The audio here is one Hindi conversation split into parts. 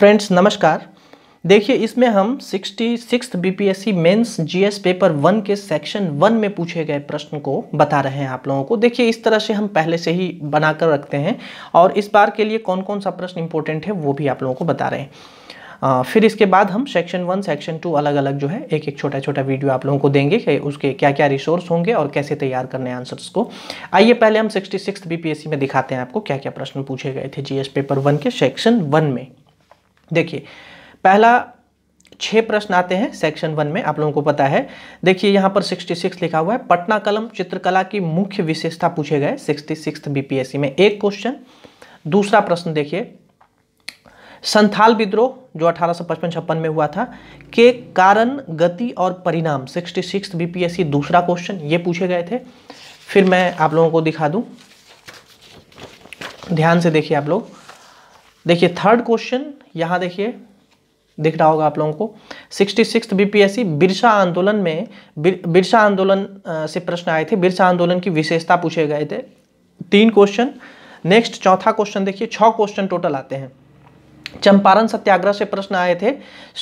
फ्रेंड्स नमस्कार देखिए इसमें हम sixty six B P S C mains G S paper one के सेक्शन वन में पूछे गए प्रश्न को बता रहे हैं आप लोगों को देखिए इस तरह से हम पहले से ही बनाकर रखते हैं और इस बार के लिए कौन कौन सा प्रश्न इंपॉर्टेंट है वो भी आप लोगों को बता रहे हैं आ, फिर इसके बाद हम सेक्शन वन सेक्शन टू अलग अलग जो है एक एक छोटा छोटा वीडियो आप लोगों को देंगे कि उसके क्या क्या रिसोर्स होंगे और कैसे तैयार करने आंसर्स को आइए पहले हम sixty six B P S C में दिखाते हैं आपको क्या क्या प्रश्न पूछे गए थे जी एस पेपर वन के सेक्शन वन में देखिए पहला छः प्रश्न आते हैं सेक्शन वन में आप लोगों को पता है देखिए यहाँ पर 66 लिखा हुआ है पटना कलम चित्रकला की मुख्य विशेषता पूछे गए सिक्सटी सिक्स बीपीएससी में एक क्वेश्चन दूसरा प्रश्न देखिए संथाल विद्रोह जो अठारह सौ पचपन छप्पन में हुआ था के कारण गति और परिणाम सिक्सटी सिक्स बीपीएससी दूसरा क्वेश्चन ये पूछे गए थे फिर मैं आप लोगों को दिखा दूँ ध्यान से देखिए आप लोग देखिए थर्ड क्वेश्चन यहाँ देखिए दिख रहा होगा आप लोगों को सिक्सटी सिक्स बीपीएससी बिरसा आंदोलन में बिरसा आंदोलन से प्रश्न आए थे बिरसा आंदोलन की विशेषता पूछे गए थे तीन क्वेश्चन नेक्स्ट चौथा क्वेश्चन देखिए छः क्वेश्चन टोटल आते हैं चंपारण सत्याग्रह से प्रश्न आए थे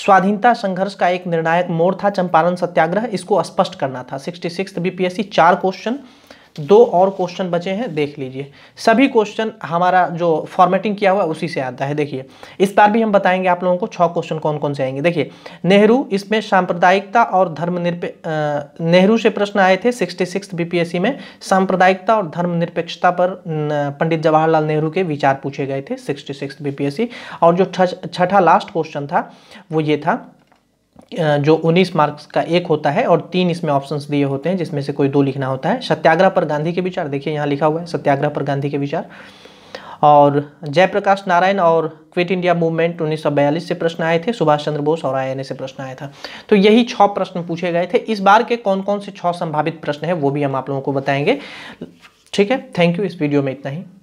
स्वाधीनता संघर्ष का एक निर्णायक मोड़ था चंपारण सत्याग्रह इसको स्पष्ट करना था सिक्सटी सिक्स बीपीएससी चार क्वेश्चन दो और क्वेश्चन बचे हैं देख लीजिए सभी क्वेश्चन हमारा जो फॉर्मेटिंग किया हुआ है उसी से आता है देखिए इस बार भी हम बताएंगे आप लोगों को छः क्वेश्चन कौन कौन से आएंगे देखिए नेहरू इसमें सांप्रदायिकता और धर्मनिरपेक्ष नेहरू से प्रश्न आए थे सिक्सटी सिक्स बीपीएससी में सांप्रदायिकता और धर्मनिरपेक्षता पर पंडित जवाहरलाल नेहरू के विचार पूछे गए थे सिक्सटी सिक्स बीपीएससी और जो छठा लास्ट क्वेश्चन था वो ये था जो 19 मार्क्स का एक होता है और तीन इसमें ऑप्शंस दिए होते हैं जिसमें से कोई दो लिखना होता है सत्याग्रह पर गांधी के विचार देखिए यहाँ लिखा हुआ है सत्याग्रह पर गांधी के विचार और जयप्रकाश नारायण और क्विट इंडिया मूवमेंट 1942 से प्रश्न आए थे सुभाष चंद्र बोस और आई से प्रश्न आया था तो यही छः प्रश्न पूछे गए थे इस बार के कौन कौन से छः संभावित प्रश्न हैं वो भी हम आप लोगों को बताएंगे ठीक है थैंक यू इस वीडियो में इतना ही